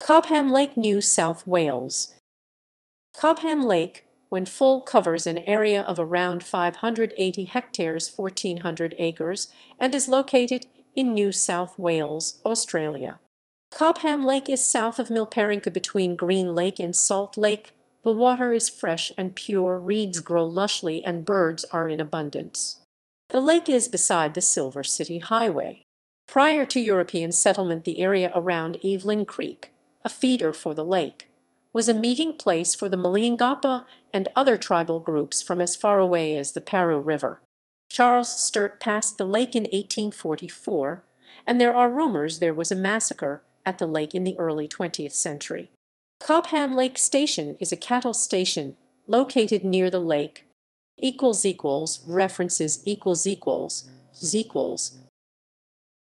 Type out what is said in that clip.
Cobham Lake, New South Wales. Cobham Lake, when full, covers an area of around 580 hectares 1,400 acres and is located in New South Wales, Australia. Cobham Lake is south of Milperinca between Green Lake and Salt Lake. The water is fresh and pure, reeds grow lushly, and birds are in abundance. The lake is beside the Silver City Highway. Prior to European settlement, the area around Evelyn Creek a feeder for the lake, was a meeting place for the Malingapa and other tribal groups from as far away as the Paru River. Charles Sturt passed the lake in 1844, and there are rumors there was a massacre at the lake in the early 20th century. Cobham Lake Station is a cattle station located near the lake. Equals equals references equals equals equals